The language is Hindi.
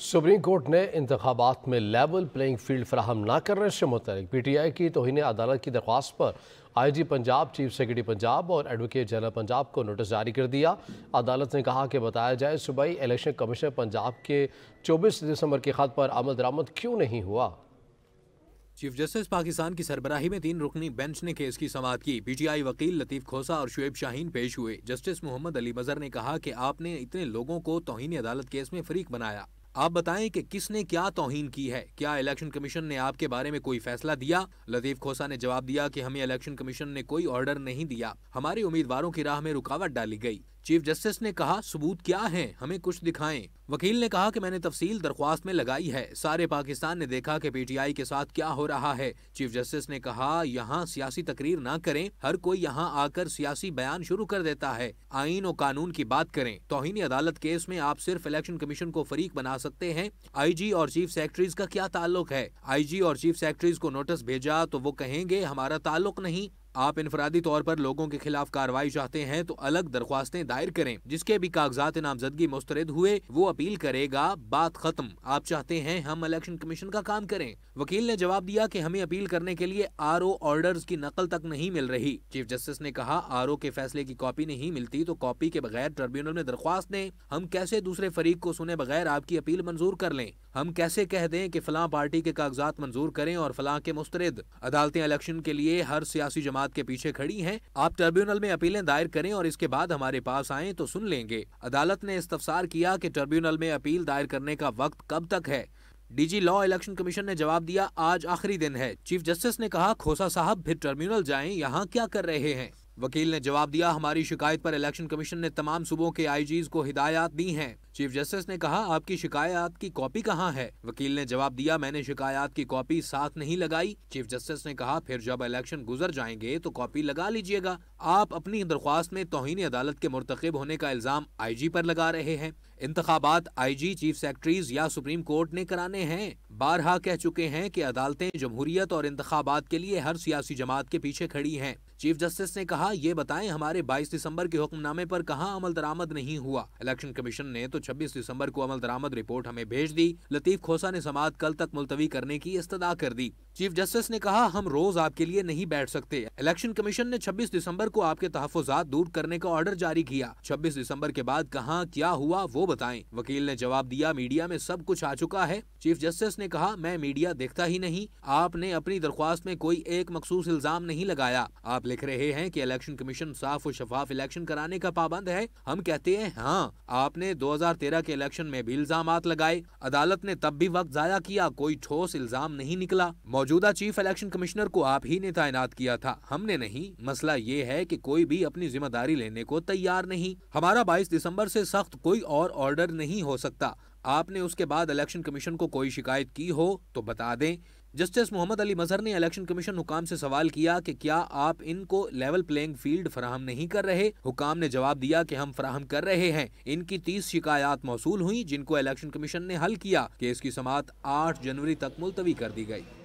सुप्रीम कोर्ट ने इंतबात में लेवल प्लेइंग फील्ड फ्राहम ना करने से मुतल पी टी आई की तोहन अदालत की दरख्वास्त पर I G Punjab chief secretary Punjab और एडवोकेट जनरल पंजाब को नोटिस जारी कर दिया अदालत ने कहा कि बताया जाए सूबाई इलेक्शन कमीशन पंजाब के चौबीस दिसंबर के खत पर आमद दरामद क्यों नहीं हुआ चीफ जस्टिस पाकिस्तान की सरबराही में तीन रुकनी बेंच ने केस की समाप्त की पीटीआई वकील लतीफ खोसा और शुएब शाहीन पेश हुए जस्टिस मोहम्मद अली बज़र ने कहा कि आपने इतने लोगों को तोहनी अदालत केस में फरीक बनाया आप बताएं कि किसने क्या तोहीन की है क्या इलेक्शन कमीशन ने आपके बारे में कोई फैसला दिया लतीफ खोसा ने जवाब दिया कि हमें इलेक्शन कमीशन ने कोई ऑर्डर नहीं दिया हमारे उम्मीदवारों की राह में रुकावट डाली गई चीफ जस्टिस ने कहा सबूत क्या है हमें कुछ दिखाएं वकील ने कहा कि मैंने तफसील दरख्वास्त में लगाई है सारे पाकिस्तान ने देखा कि पीटीआई के साथ क्या हो रहा है चीफ जस्टिस ने कहा यहाँ सियासी तकरीर ना करें हर कोई यहाँ आकर सियासी बयान शुरू कर देता है आईन और कानून की बात करें तोहनी अदालत केस में आप सिर्फ इलेक्शन कमीशन को फरीक बना सकते हैं आई और चीफ सेक्रेटरीज का क्या ताल्लुक है आई और चीफ सेक्रेटरीज को नोटिस भेजा तो वो कहेंगे हमारा ताल्लुक नहीं आप इनफरादी तौर पर लोगों के खिलाफ कार्रवाई चाहते हैं तो अलग दरख्वास्तें दायर करें जिसके भी कागजात नामजदगी मुस्तरद हुए वो अपील करेगा बात खत्म आप चाहते हैं हम इलेक्शन कमीशन का काम करें वकील ने जवाब दिया कि हमें अपील करने के लिए आर ऑर्डर की नकल तक नहीं मिल रही चीफ जस्टिस ने कहा आर के फैसले की कॉपी नहीं मिलती तो कॉपी के बगैर ट्रिब्यूनल में दरख्वास्त दें हम कैसे दूसरे फरीक को सुने बगैर आपकी अपील मंजूर कर लें हम कैसे कह दें कि फलां पार्टी के कागजात मंजूर करें और फलां के मुस्तरद अदालतें इलेक्शन के लिए हर सियासी जमात जमात के पीछे खड़ी हैं आप ट्रिब्यूनल में अपीलें दायर करें और इसके बाद हमारे पास आए तो सुन लेंगे अदालत ने इस्तफसार किया कि ट्रिब्यूनल में अपील दायर करने का वक्त कब तक है डीजी लॉ इलेक्शन कमीशन ने जवाब दिया आज आखिरी दिन है चीफ जस्टिस ने कहा खोसा साहब फिर टर्मिनल जाएं यहाँ क्या कर रहे हैं वकील ने जवाब दिया हमारी शिकायत पर इलेक्शन कमीशन ने तमाम सूबों के आईजीज को हिदायत दी हैं। चीफ जस्टिस ने कहा आपकी शिकायत की कॉपी कहाँ है वकील ने जवाब दिया मैंने शिकायत की कॉपी साथ नहीं लगाई चीफ जस्टिस ने कहा फिर जब इलेक्शन गुजर जाएंगे तो कॉपी लगा लीजिएगा आप अपनी दरख्वास्त में तोहनी अदालत के मुरतकब होने का इल्जाम आई जी आरोप लगा रहे हैं इंतबात आई जी चीफ सेक्रेटरीज या सुप्रीम कोर्ट ने कराने हैं बारहा कह चुके हैं की अदालतें जमहूरियत और इंतबात के लिए हर सियासी जमात के पीछे खड़ी है चीफ जस्टिस ने कहा ये बताएं हमारे 22 दिसंबर के हुक्मनामे पर कहां अमल दरामद नहीं हुआ इलेक्शन कमीशन ने तो 26 दिसंबर को अमल दरामद रिपोर्ट हमें भेज दी लतीफ खोसा ने समाज कल तक मुलतवी करने की इस्तदा कर दी चीफ जस्टिस ने कहा हम रोज आपके लिए नहीं बैठ सकते इलेक्शन कमीशन ने 26 दिसंबर को आपके तहफात दूर करने का ऑर्डर जारी किया 26 दिसंबर के बाद कहाँ क्या हुआ वो बताएं वकील ने जवाब दिया मीडिया में सब कुछ आ चुका है चीफ जस्टिस ने कहा मैं मीडिया देखता ही नहीं आपने अपनी दरख्वास्त में कोई एक मखसूस इल्जाम नहीं लगाया आप लिख रहे हैं कि इलेक्शन कमीशन साफ और शफाफ इलेक्शन कराने का पाबंद है हम कहते हैं हाँ आपने 2013 के इलेक्शन में भी इल्जाम लगाए अदालत ने तब भी वक्त जाया किया कोई ठोस इल्जाम नहीं निकला मौजूदा चीफ इलेक्शन कमिश्नर को आप ही ने तैनात किया था हमने नहीं मसला ये है की कोई भी अपनी जिम्मेदारी लेने को तैयार नहीं हमारा बाईस दिसम्बर ऐसी सख्त कोई और ऑर्डर नहीं हो सकता आपने उसके बाद इलेक्शन कमीशन को कोई शिकायत की हो तो बता दें जस्टिस मोहम्मद अली मजहर ने इलेक्शन कमीशन हुकाम से सवाल किया कि क्या आप इनको लेवल प्लेइंग फील्ड फराहम नहीं कर रहे हुकाम ने जवाब दिया कि हम फराहम कर रहे हैं इनकी तीस शिकायत मौसू हुई जिनको इलेक्शन कमीशन ने हल किया केस की समात आठ जनवरी तक मुलतवी कर दी गई